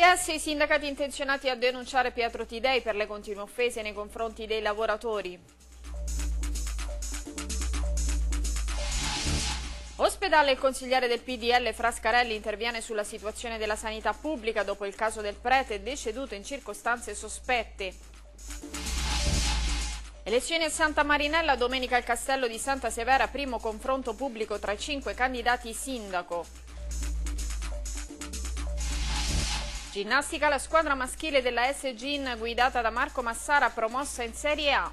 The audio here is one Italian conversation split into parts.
PS e i sindacati intenzionati a denunciare Pietro Tidei per le continue offese nei confronti dei lavoratori. Ospedale il consigliere del PDL Frascarelli interviene sulla situazione della sanità pubblica dopo il caso del prete deceduto in circostanze sospette. Elezioni a Santa Marinella, domenica al castello di Santa Severa, primo confronto pubblico tra i cinque candidati sindaco. Ginnastica la squadra maschile della S Gin guidata da Marco Massara promossa in Serie A.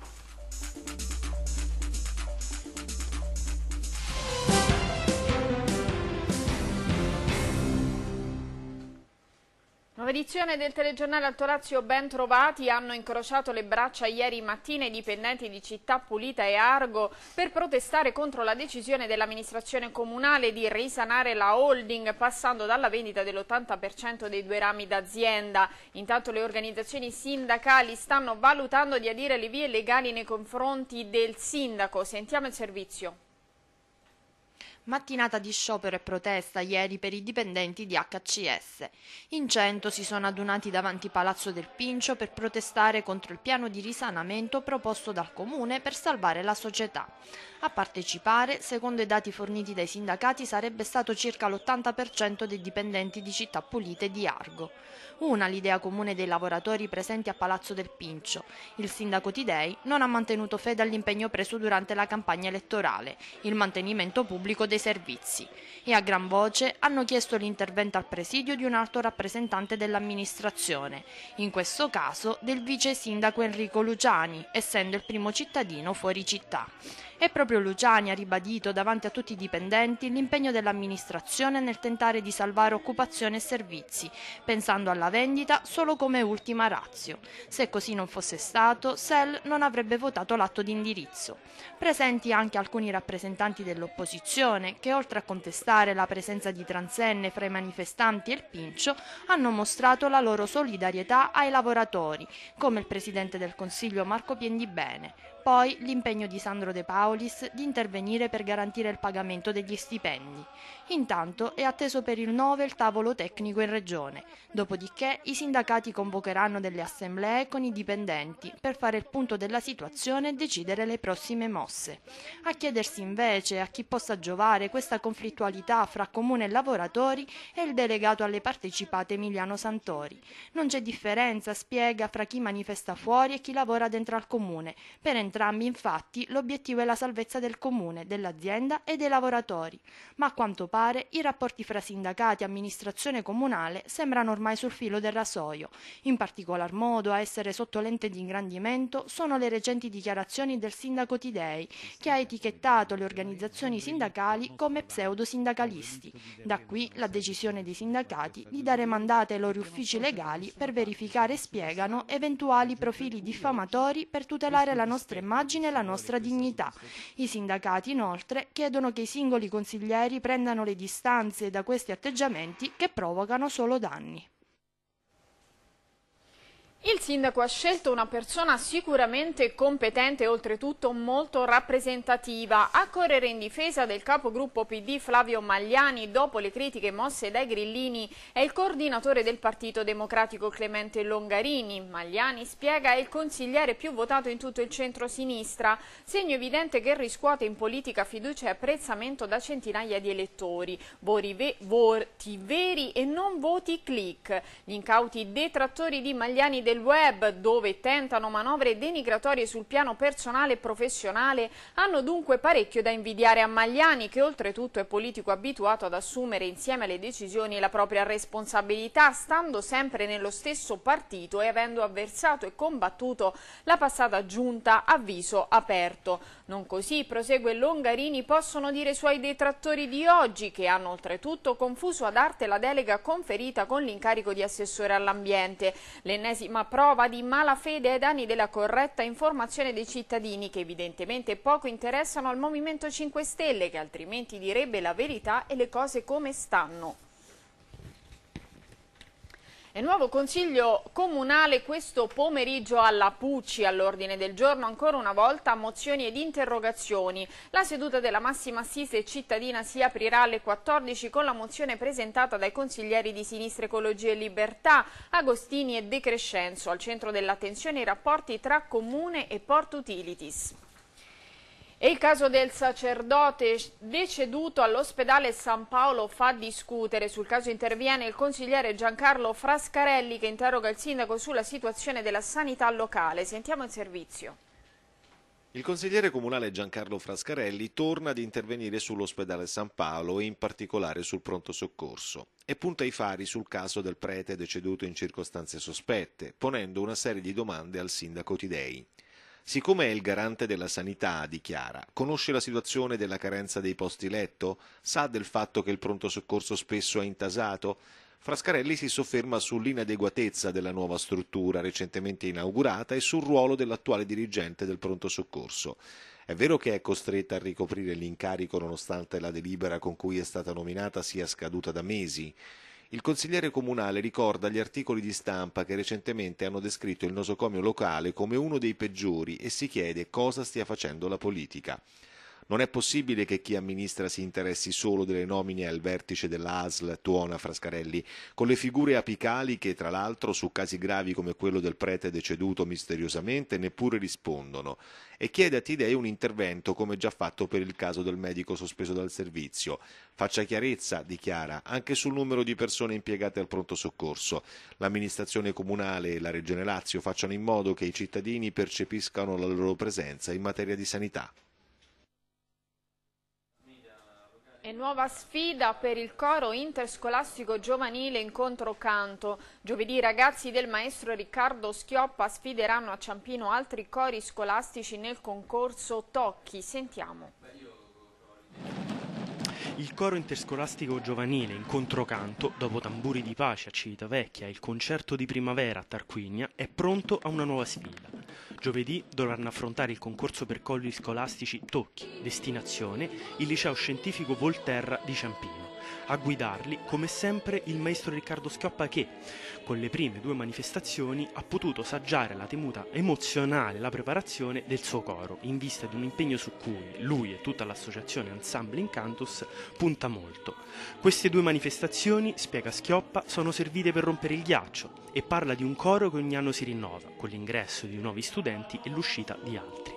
Edizione del telegiornale Altorazio ben trovati, hanno incrociato le braccia ieri mattina i dipendenti di Città Pulita e Argo per protestare contro la decisione dell'amministrazione comunale di risanare la holding passando dalla vendita dell'80% dei due rami d'azienda. Intanto le organizzazioni sindacali stanno valutando di adire le vie legali nei confronti del sindaco. Sentiamo il servizio. Mattinata di sciopero e protesta ieri per i dipendenti di HCS. In cento si sono adunati davanti Palazzo del Pincio per protestare contro il piano di risanamento proposto dal Comune per salvare la società. A partecipare, secondo i dati forniti dai sindacati, sarebbe stato circa l'80% dei dipendenti di Città Pulite di Argo. Una l'idea comune dei lavoratori presenti a Palazzo del Pincio. Il sindaco Tidei non ha mantenuto fede all'impegno preso durante la campagna elettorale, il mantenimento pubblico dei servizi. E a gran voce hanno chiesto l'intervento al presidio di un altro rappresentante dell'amministrazione, in questo caso del vice sindaco Enrico Luciani, essendo il primo cittadino fuori città. È proprio Proprio Luciani ha ribadito davanti a tutti i dipendenti l'impegno dell'amministrazione nel tentare di salvare occupazione e servizi, pensando alla vendita solo come ultima razio. Se così non fosse stato, Sell non avrebbe votato l'atto di indirizzo. Presenti anche alcuni rappresentanti dell'opposizione che, oltre a contestare la presenza di transenne fra i manifestanti e il Pincio, hanno mostrato la loro solidarietà ai lavoratori, come il presidente del Consiglio Marco Piendibene. Poi l'impegno di Sandro De Paulis di intervenire per garantire il pagamento degli stipendi. Intanto è atteso per il 9 il tavolo tecnico in regione, dopodiché i sindacati convocheranno delle assemblee con i dipendenti per fare il punto della situazione e decidere le prossime mosse. A chiedersi invece a chi possa giovare questa conflittualità fra comune e lavoratori è il delegato alle partecipate Emiliano Santori. Non c'è differenza, spiega, fra chi manifesta fuori e chi lavora dentro al comune. Per entrambi infatti l'obiettivo è la salvezza del comune, dell'azienda e dei lavoratori. Ma a quanto pare pare, i rapporti fra sindacati e amministrazione comunale sembrano ormai sul filo del rasoio. In particolar modo a essere sotto lente di ingrandimento sono le recenti dichiarazioni del sindaco Tidei, che ha etichettato le organizzazioni sindacali come pseudosindacalisti. Da qui la decisione dei sindacati di dare mandate ai loro uffici legali per verificare e spiegano eventuali profili diffamatori per tutelare la nostra immagine e la nostra dignità. I sindacati inoltre chiedono che i singoli consiglieri prendano le distanze da questi atteggiamenti che provocano solo danni. Il sindaco ha scelto una persona sicuramente competente e oltretutto molto rappresentativa. A correre in difesa del capogruppo PD Flavio Magliani dopo le critiche mosse dai grillini è il coordinatore del Partito Democratico Clemente Longarini. Magliani spiega è il consigliere più votato in tutto il centro-sinistra, segno evidente che riscuote in politica fiducia e apprezzamento da centinaia di elettori. voti veri e non voti click. Gli incauti detrattori di Magliani del del web dove tentano manovre denigratorie sul piano personale e professionale hanno dunque parecchio da invidiare a Magliani che oltretutto è politico abituato ad assumere insieme alle decisioni la propria responsabilità stando sempre nello stesso partito e avendo avversato e combattuto la passata giunta a viso aperto. Non così, prosegue Longarini, possono dire i suoi detrattori di oggi che hanno oltretutto confuso ad arte la delega conferita con l'incarico di assessore all'ambiente. L'ennesima prova di malafede ai danni della corretta informazione dei cittadini che evidentemente poco interessano al Movimento 5 Stelle che altrimenti direbbe la verità e le cose come stanno. E nuovo Consiglio Comunale questo pomeriggio alla Pucci all'ordine del giorno, ancora una volta mozioni ed interrogazioni. La seduta della massima assise cittadina si aprirà alle 14 con la mozione presentata dai consiglieri di Sinistra Ecologia e Libertà, Agostini e De Crescenzo, al centro dell'attenzione i rapporti tra Comune e Port Utilities. E il caso del sacerdote deceduto all'ospedale San Paolo fa discutere. Sul caso interviene il consigliere Giancarlo Frascarelli che interroga il sindaco sulla situazione della sanità locale. Sentiamo il servizio. Il consigliere comunale Giancarlo Frascarelli torna ad intervenire sull'ospedale San Paolo e in particolare sul pronto soccorso e punta i fari sul caso del prete deceduto in circostanze sospette, ponendo una serie di domande al sindaco Tidei. Siccome è il garante della sanità, dichiara, conosce la situazione della carenza dei posti letto? Sa del fatto che il pronto soccorso spesso è intasato? Frascarelli si sofferma sull'inadeguatezza della nuova struttura recentemente inaugurata e sul ruolo dell'attuale dirigente del pronto soccorso. È vero che è costretta a ricoprire l'incarico nonostante la delibera con cui è stata nominata sia scaduta da mesi. Il consigliere comunale ricorda gli articoli di stampa che recentemente hanno descritto il nosocomio locale come uno dei peggiori e si chiede cosa stia facendo la politica. Non è possibile che chi amministra si interessi solo delle nomine al vertice dell'ASL Tuona Frascarelli, con le figure apicali che tra l'altro su casi gravi come quello del prete deceduto misteriosamente neppure rispondono e chiede a Tidei un intervento come già fatto per il caso del medico sospeso dal servizio. Faccia chiarezza, dichiara, anche sul numero di persone impiegate al pronto soccorso. L'amministrazione comunale e la Regione Lazio facciano in modo che i cittadini percepiscano la loro presenza in materia di sanità. E nuova sfida per il coro interscolastico giovanile incontro canto. Giovedì i ragazzi del maestro Riccardo Schioppa sfideranno a Ciampino altri cori scolastici nel concorso Tocchi. Sentiamo. Il coro interscolastico giovanile incontro canto, dopo Tamburi di Pace a Civitavecchia e il concerto di primavera a Tarquinia, è pronto a una nuova sfida. Giovedì dovranno affrontare il concorso per colli scolastici Tocchi, destinazione, il liceo scientifico Volterra di Ciampino. A guidarli, come sempre, il maestro Riccardo Schioppa che, con le prime due manifestazioni, ha potuto saggiare la temuta emozionale, la preparazione del suo coro, in vista di un impegno su cui lui e tutta l'associazione Ensemble Incantus punta molto. Queste due manifestazioni, spiega Schioppa, sono servite per rompere il ghiaccio e parla di un coro che ogni anno si rinnova, con l'ingresso di nuovi studenti e l'uscita di altri.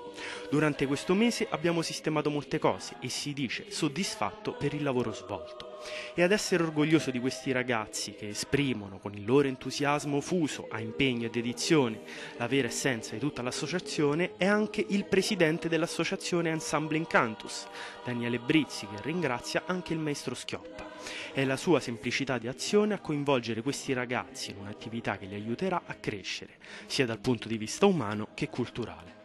Durante questo mese abbiamo sistemato molte cose e si dice soddisfatto per il lavoro svolto e ad essere orgoglioso di questi ragazzi che esprimono con il loro entusiasmo fuso a impegno e dedizione la vera essenza di tutta l'associazione è anche il presidente dell'associazione Ensemble Incantus, Daniele Brizzi, che ringrazia anche il maestro Schioppa. È la sua semplicità di azione a coinvolgere questi ragazzi in un'attività che li aiuterà a crescere, sia dal punto di vista umano che culturale.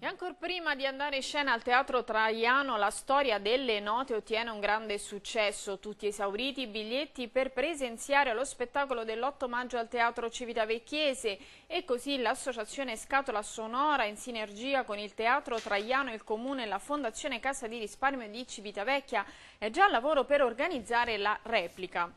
E ancora prima di andare in scena al Teatro Traiano, la storia delle note ottiene un grande successo. Tutti esauriti i biglietti per presenziare lo spettacolo dell'8 maggio al Teatro Civitavecchiese e così l'associazione Scatola Sonora in sinergia con il Teatro Traiano, il Comune e la Fondazione Cassa di Risparmio di Civitavecchia è già al lavoro per organizzare la replica.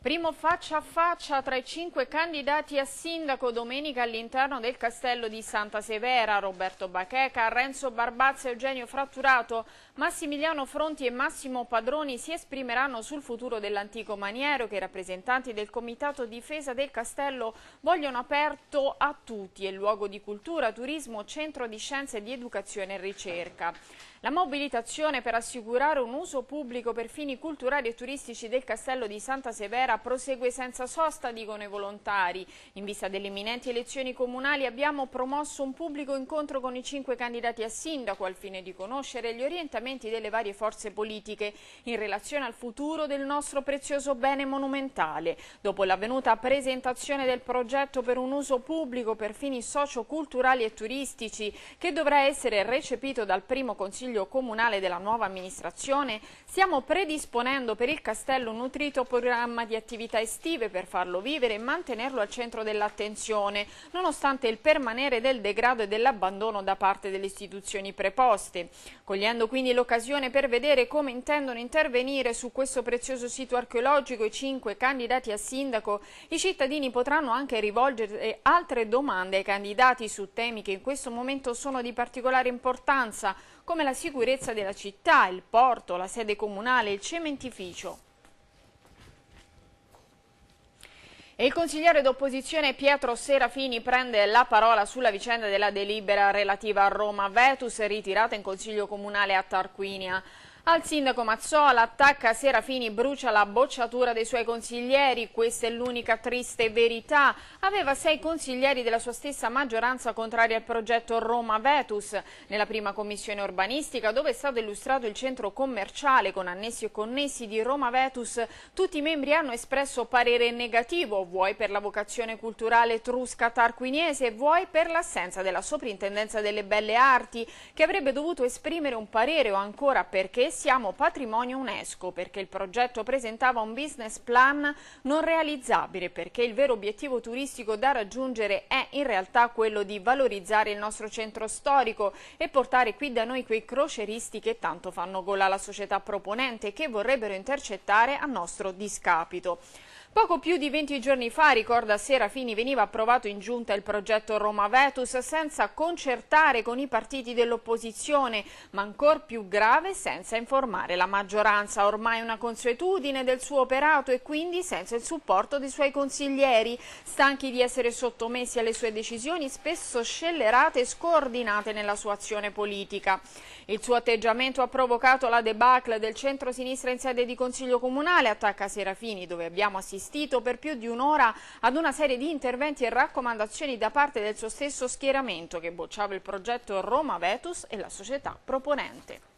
Primo faccia a faccia tra i cinque candidati a sindaco domenica all'interno del castello di Santa Severa, Roberto Bacheca, Renzo Barbazza e Eugenio Fratturato Massimiliano Fronti e Massimo Padroni si esprimeranno sul futuro dell'antico maniero che i rappresentanti del Comitato Difesa del Castello vogliono aperto a tutti e luogo di cultura, turismo, centro di scienze di educazione e ricerca. La mobilitazione per assicurare un uso pubblico per fini culturali e turistici del Castello di Santa Severa prosegue senza sosta, dicono i volontari. In vista delle imminenti elezioni comunali abbiamo promosso un pubblico incontro con i cinque candidati a sindaco al fine di conoscere gli orientamenti orientamenti delle varie forze politiche in relazione al futuro del nostro prezioso bene monumentale. Dopo l'avvenuta presentazione del progetto per un uso pubblico per fini socioculturali e turistici che dovrà essere recepito dal primo Consiglio Comunale della nuova amministrazione, stiamo predisponendo per il Castello un nutrito programma di attività estive per farlo vivere e mantenerlo al centro dell'attenzione, nonostante il permanere del degrado e dell'abbandono da parte delle istituzioni preposte. Cogliendo quindi l'occasione per vedere come intendono intervenire su questo prezioso sito archeologico i cinque candidati a sindaco, i cittadini potranno anche rivolgere altre domande ai candidati su temi che in questo momento sono di particolare importanza, come la sicurezza della città, il porto, la sede comunale, il cementificio. E il consigliere d'opposizione Pietro Serafini prende la parola sulla vicenda della delibera relativa a Roma Vetus ritirata in consiglio comunale a Tarquinia. Al sindaco Mazzola attacca Serafini, brucia la bocciatura dei suoi consiglieri, questa è l'unica triste verità. Aveva sei consiglieri della sua stessa maggioranza contrari al progetto Roma Vetus. Nella prima commissione urbanistica, dove è stato illustrato il centro commerciale con annessi e connessi di Roma Vetus, tutti i membri hanno espresso parere negativo, vuoi per la vocazione culturale etrusca tarquiniese, vuoi per l'assenza della soprintendenza delle belle arti, che avrebbe dovuto esprimere un parere o ancora perché siamo patrimonio UNESCO perché il progetto presentava un business plan non realizzabile perché il vero obiettivo turistico da raggiungere è in realtà quello di valorizzare il nostro centro storico e portare qui da noi quei croceristi che tanto fanno gola alla società proponente e che vorrebbero intercettare a nostro discapito. Poco più di 20 giorni fa, ricorda Serafini, veniva approvato in giunta il progetto Roma Vetus senza concertare con i partiti dell'opposizione, ma ancor più grave senza informare la maggioranza, ormai una consuetudine del suo operato e quindi senza il supporto dei suoi consiglieri, stanchi di essere sottomessi alle sue decisioni spesso scellerate e scoordinate nella sua azione politica. Il suo atteggiamento ha provocato la debacle del centro-sinistra in sede di Consiglio Comunale, attacca Serafini, dove abbiamo assistito assistito per più di un'ora ad una serie di interventi e raccomandazioni da parte del suo stesso schieramento che bocciava il progetto Roma Vetus e la società proponente.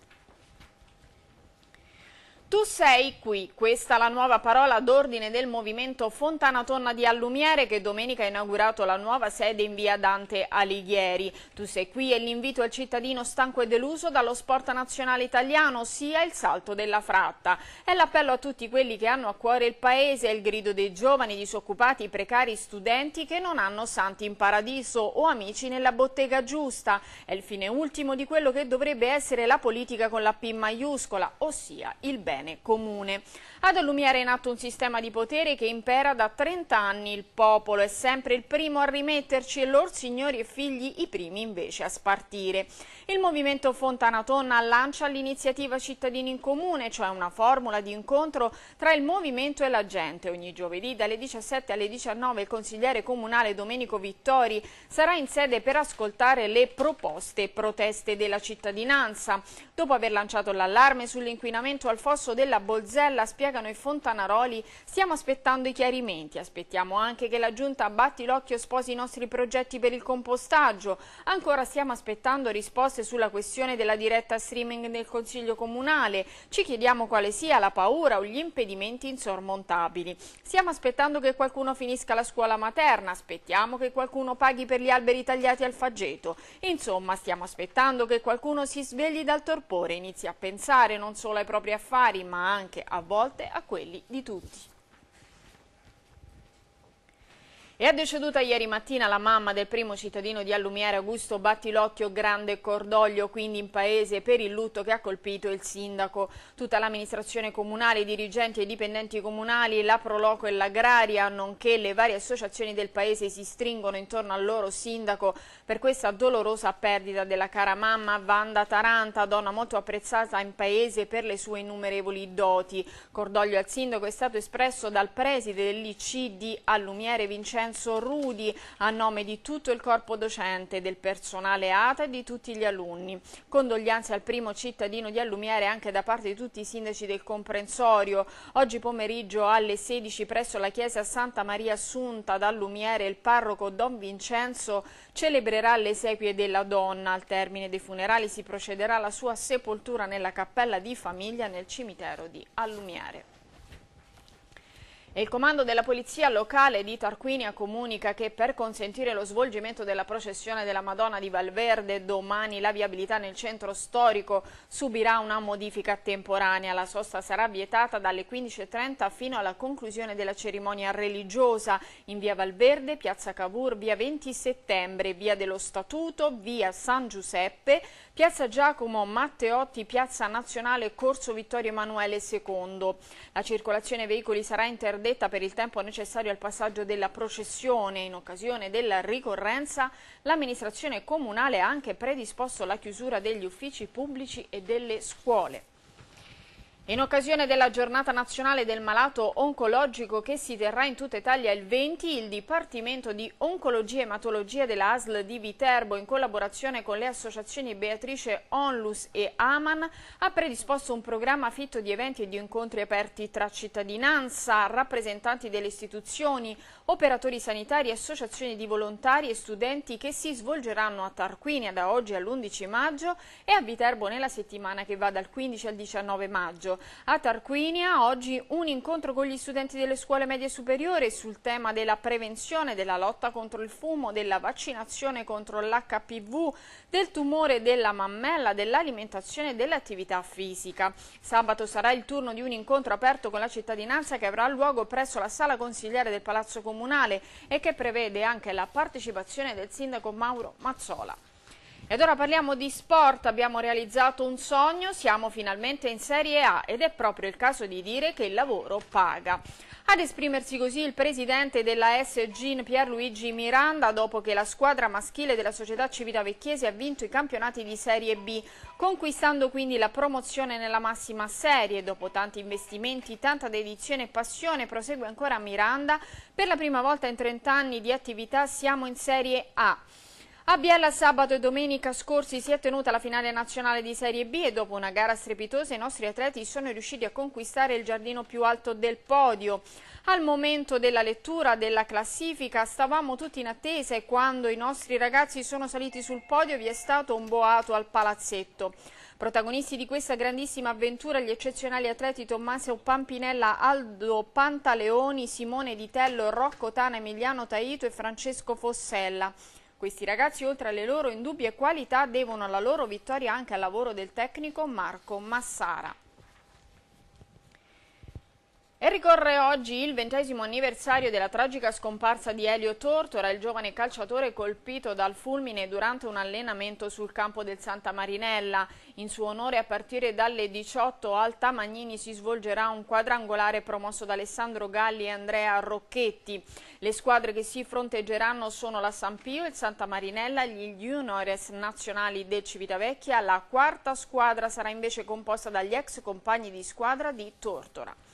Tu sei qui, questa è la nuova parola d'ordine del movimento Fontana Tonna di Allumiere che domenica ha inaugurato la nuova sede in via Dante Alighieri. Tu sei qui e l'invito al cittadino stanco e deluso dallo sport nazionale italiano, ossia il salto della fratta. È l'appello a tutti quelli che hanno a cuore il paese, è il grido dei giovani, disoccupati, precari, studenti che non hanno santi in paradiso o amici nella bottega giusta. È il fine ultimo di quello che dovrebbe essere la politica con la P maiuscola, ossia il bene bene comune. Ad Allumiere è nato un sistema di potere che impera da 30 anni. Il popolo è sempre il primo a rimetterci e lor signori e figli i primi invece a spartire. Il movimento Fontana Tonna lancia l'iniziativa Cittadini in Comune, cioè una formula di incontro tra il movimento e la gente. Ogni giovedì dalle 17 alle 19 il consigliere comunale Domenico Vittori sarà in sede per ascoltare le proposte e proteste della cittadinanza. Dopo aver lanciato l'allarme sull'inquinamento al fosso corso della Bolzella, spiegano i fontanaroli, stiamo aspettando i chiarimenti. Aspettiamo anche che la Giunta batti l'occhio e sposi i nostri progetti per il compostaggio. Ancora stiamo aspettando risposte sulla questione della diretta streaming del Consiglio Comunale. Ci chiediamo quale sia la paura o gli impedimenti insormontabili. Stiamo aspettando che qualcuno finisca la scuola materna, aspettiamo che qualcuno paghi per gli alberi tagliati al faggeto. Insomma, stiamo aspettando che qualcuno si svegli dal torpore, inizi a pensare non solo ai propri affari, ma anche a volte a quelli di tutti. È deceduta ieri mattina la mamma del primo cittadino di Allumiere, Augusto Battilocchio, grande cordoglio quindi in paese per il lutto che ha colpito il sindaco. Tutta l'amministrazione comunale, i dirigenti e i dipendenti comunali, la Proloco e l'Agraria, nonché le varie associazioni del paese si stringono intorno al loro sindaco per questa dolorosa perdita della cara mamma Vanda Taranta, donna molto apprezzata in paese per le sue innumerevoli doti. Cordoglio al sindaco è stato espresso dal preside dell'IC di Allumiere, Vincenzo Vincenzo Rudi a nome di tutto il corpo docente, del personale ATA e di tutti gli alunni. Condoglianze al primo cittadino di Allumiere anche da parte di tutti i sindaci del comprensorio. Oggi pomeriggio alle 16 presso la chiesa Santa Maria Assunta da Allumiere il parroco Don Vincenzo celebrerà le esequie della donna. Al termine dei funerali si procederà alla sua sepoltura nella cappella di famiglia nel cimitero di Allumiere. Il comando della polizia locale di Tarquinia comunica che per consentire lo svolgimento della processione della Madonna di Valverde domani la viabilità nel centro storico subirà una modifica temporanea. La sosta sarà vietata dalle 15.30 fino alla conclusione della cerimonia religiosa in via Valverde, piazza Cavour, via 20 settembre, via dello Statuto, via San Giuseppe, Piazza Giacomo Matteotti, Piazza Nazionale Corso Vittorio Emanuele II. La circolazione veicoli sarà interdetta per il tempo necessario al passaggio della processione. In occasione della ricorrenza l'amministrazione comunale ha anche predisposto la chiusura degli uffici pubblici e delle scuole. In occasione della giornata nazionale del malato oncologico che si terrà in tutta Italia il 20, il Dipartimento di Oncologia e Ematologia della ASL di Viterbo, in collaborazione con le associazioni Beatrice Onlus e Aman, ha predisposto un programma fitto di eventi e di incontri aperti tra cittadinanza, rappresentanti delle istituzioni, operatori sanitari, associazioni di volontari e studenti che si svolgeranno a Tarquinia da oggi all'11 maggio e a Viterbo nella settimana che va dal 15 al 19 maggio. A Tarquinia oggi un incontro con gli studenti delle scuole medie superiori sul tema della prevenzione, della lotta contro il fumo, della vaccinazione contro l'HPV, del tumore della mammella, dell'alimentazione e dell'attività fisica. Sabato sarà il turno di un incontro aperto con la cittadinanza che avrà luogo presso la sala consigliare del Palazzo Comunale comunale e che prevede anche la partecipazione del sindaco Mauro Mazzola. Ed ora parliamo di sport, abbiamo realizzato un sogno, siamo finalmente in Serie A ed è proprio il caso di dire che il lavoro paga. Ad esprimersi così il presidente della SG Pierluigi Miranda dopo che la squadra maschile della società civitavecchiese ha vinto i campionati di Serie B, conquistando quindi la promozione nella massima serie. Dopo tanti investimenti, tanta dedizione e passione, prosegue ancora Miranda, per la prima volta in 30 anni di attività siamo in Serie A. A Biella sabato e domenica scorsi si è tenuta la finale nazionale di Serie B e dopo una gara strepitosa i nostri atleti sono riusciti a conquistare il giardino più alto del podio. Al momento della lettura della classifica stavamo tutti in attesa e quando i nostri ragazzi sono saliti sul podio vi è stato un boato al palazzetto. Protagonisti di questa grandissima avventura gli eccezionali atleti Tommaso Pampinella, Aldo Pantaleoni, Simone Di Tello, Rocco Tana, Emiliano Taito e Francesco Fossella. Questi ragazzi, oltre alle loro indubbie qualità, devono la loro vittoria anche al lavoro del tecnico Marco Massara. E ricorre oggi il ventesimo anniversario della tragica scomparsa di Elio Tortora, il giovane calciatore colpito dal fulmine durante un allenamento sul campo del Santa Marinella. In suo onore a partire dalle 18 al Tamagnini si svolgerà un quadrangolare promosso da Alessandro Galli e Andrea Rocchetti. Le squadre che si fronteggeranno sono la San Pio, il Santa Marinella, gli juniores nazionali del Civitavecchia. La quarta squadra sarà invece composta dagli ex compagni di squadra di Tortora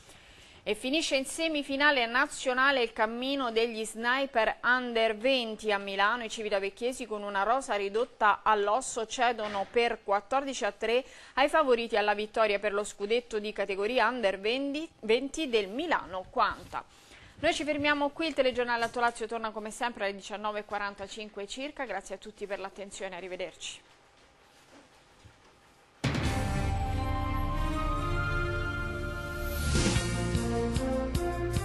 e finisce in semifinale nazionale il cammino degli sniper under 20 a Milano. I civitavecchiesi con una rosa ridotta all'osso cedono per 14 a 3 ai favoriti alla vittoria per lo scudetto di categoria under 20 del Milano Quanta. Noi ci fermiamo qui, il telegiornale Alto Lazio torna come sempre alle 19.45 circa, grazie a tutti per l'attenzione, arrivederci. Thank you.